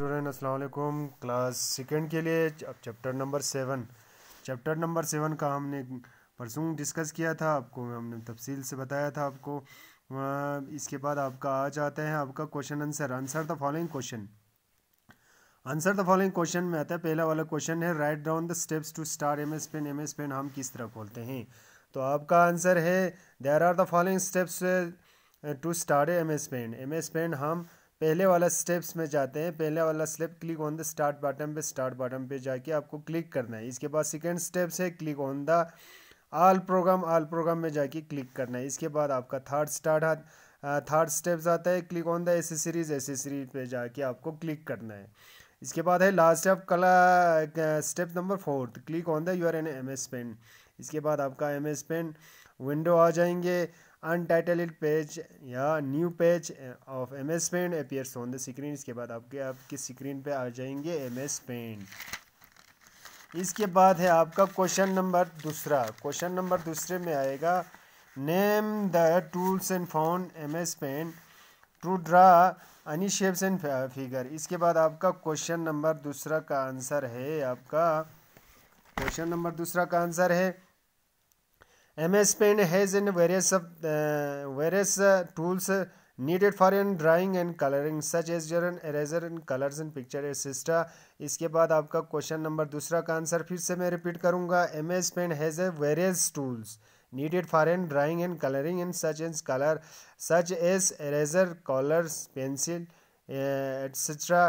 Student असलकुम class second के लिए अब chapter number seven chapter number seven का हमने परसों डिस्कस किया था आपको हमने तफसील से बताया था आपको इसके बाद आपका आ जाते हैं आपका question answer answer the following question answer the following question में आता है पहला वाला क्वेश्चन है right down the steps to start M S paint M S paint हम किस तरह खोलते हैं तो आपका आंसर है there are the following steps to start M S paint M S paint हम पहले वाला स्टेप्स में जाते हैं पहले वाला step click on the start button पे स्टार्ट बटन पे जाके आपको क्लिक करना है इसके बाद सेकेंड स्टेप्स है click on the all program all program में जाके क्लिक करना है इसके बाद आपका थर्ड स्टार्ट थर्ड स्टेप्स आता है click on the accessories accessories पे जाके आपको क्लिक करना है इसके बाद है लास्ट स्टेप कला step number fourth click on the your an M S paint इसके बाद आपका एम एस पेन विंडो आ जाएंगे अनटाइटल पेज या new page of M S paint appears on the screen इसके बाद आपके आपके स्क्रीन पे आ जाएंगे एम एस पेंट इसके बाद है आपका क्वेश्चन नंबर दूसरा क्वेश्चन नंबर दूसरे में आएगा name the tools and phone M S paint to draw any shapes and figure इसके बाद आपका क्वेश्चन नंबर दूसरा का आंसर है आपका क्वेश्चन नंबर दूसरा का आंसर है MS Paint has and various of uh, various uh, tools uh, needed for in drawing and coloring such as your eraser and colors and picture etc. इसके बाद आपका क्वेश्चन नंबर दूसरा का answer फिर से मैं रिपीट करूंगा M S paint has a various tools needed for in drawing and coloring and such as color such as eraser colors pencil etcetera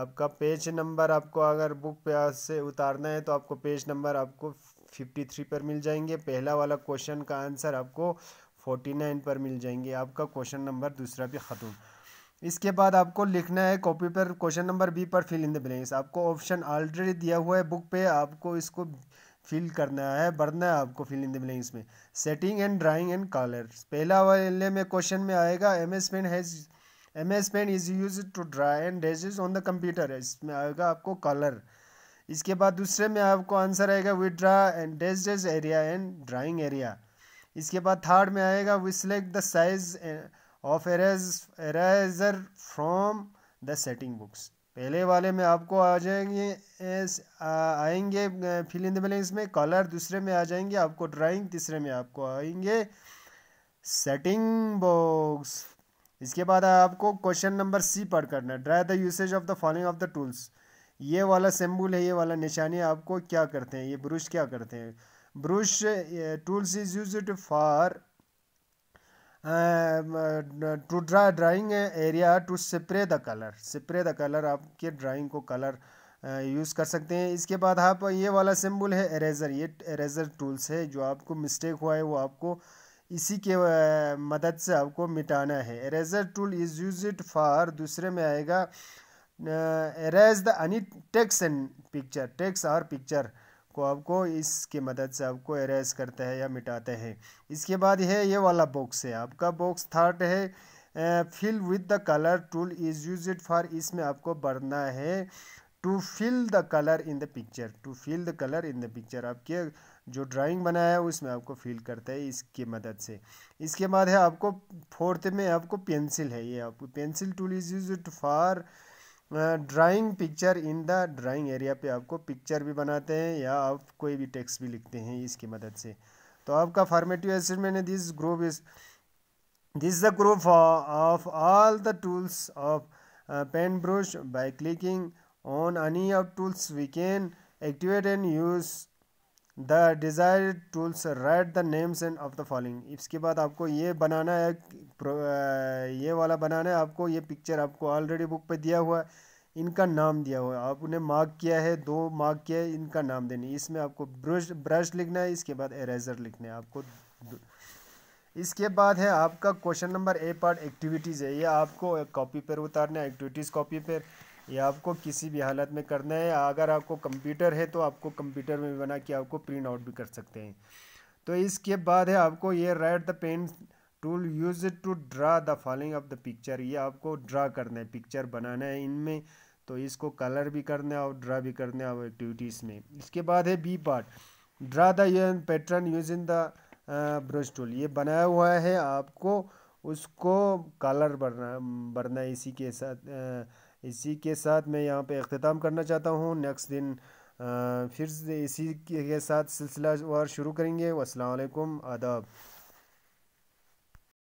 आपका पेज नंबर आपको अगर बुक पे से उतारना है तो आपको पेज नंबर आपको फिफ्टी थ्री पर मिल जाएंगे पहला वाला क्वेश्चन का आंसर आपको फोर्टी नाइन पर मिल जाएंगे आपका क्वेश्चन नंबर दूसरा भी ख़त्म इसके बाद आपको लिखना है कॉपी पर क्वेश्चन नंबर बी पर फिल इन द ब्लैंक्स आपको ऑप्शन ऑलरेडी दिया हुआ है बुक पे आपको इसको फिल करना है भरना है आपको फिल इन द ब्लैंक्स में setting and drawing and colour पहला वाले में क्वेश्चन में आएगा M S paint has M S paint is use to draw and erase on the computer इसमें आएगा आपको कलर इसके बाद दूसरे में आपको आंसर आएगा विड्रा एंड डेज डेज एरिया एंड ड्राइंग एरिया इसके बाद थर्ड में आएगा we select the size of erase eraser from the setting box पहले वाले में आपको आ जाएंगे eh, आएंगे फिल इन द बैलेंस में कलर दूसरे में आ जाएंगे आपको ड्राइंग तीसरे में आपको आएंगे सेटिंग बॉक्स इसके बाद आपको क्वेश्चन नंबर सी पढ़ करना है draw the usage of the following of the tools ये वाला सेम्बुल है ये वाला निशानी आपको क्या करते हैं ये ब्रुश क्या करते हैं brush tools is use for to draw drawing area to spray the colour spray the colour आपके ड्राइंग को कलर यूज़ uh, कर सकते हैं इसके बाद आप ये वाला सिंबल है एरेज़र ये एरेज़र टूल्स है जो आपको मिस्टेक हुआ है वो आपको इसी के uh, मदद से आपको मिटाना है eraser tool is use for दूसरे में आएगा erase the any text and picture text और पिक्चर को आपको इसके मदद से आपको एरेज करते हैं या मिटाते हैं इसके बाद है ये वाला बॉक्स है आपका बॉक्स थर्ड है fill with the colour tool is use for इसमें आपको बढ़ना है to fill the colour in the picture to fill the colour in the picture आपके जो ड्राइंग बनाया है उसमें आपको फिल करता है इसकी मदद से इसके बाद है आपको फोर्थ में आपको पेंसिल है ये आपको pencil tool is use for drawing picture in the drawing area पे आपको पिक्चर भी बनाते हैं या आप कोई भी टेक्स्ट भी लिखते हैं इसकी मदद से तो आपका फॉर्मेटिव असेसमेंट है this group is this the group of all the tools of pen brush by clicking on any of tools we can activate and use the desired tools write the names and of the following इसके बाद आपको ये बनाना है ये वाला बनाना है आपको ये पिक्चर आपको ऑलरेडी बुक पे दिया हुआ है इनका नाम दिया हुआ है आप उन्हें मार्क किया है दो मार्क किया है इनका नाम देने इसमें आपको ब्रश ब्रश लिखना है इसके बाद एरेजर लिखना है आपको इसके बाद है आपका question number A part activities है ये आपको कॉपी पर उतारना है एक्टिविटीज़ कॉपी पर ये आपको किसी भी हालत में करना है अगर आपको कंप्यूटर है तो आपको कंप्यूटर में बना के आपको प्रिंट आउट भी कर सकते हैं तो इसके बाद है आपको ये write the pen tool use to draw the following of the picture ये आपको ड्रा करना है पिक्चर बनाना है इनमें तो इसको कलर भी करना है और ड्रा भी करना है और एक्टिविटीज़ में इसके बाद है B part draw the pattern use in the brush tool ये बनाया हुआ है आपको उसको कलर भरना भरना इसी के साथ इसी के साथ मैं यहाँ पे अख्ताम करना चाहता हूँ नेक्स्ट दिन फिर इसी के साथ सिलसिला और शुरू करेंगे असलकुम आदाब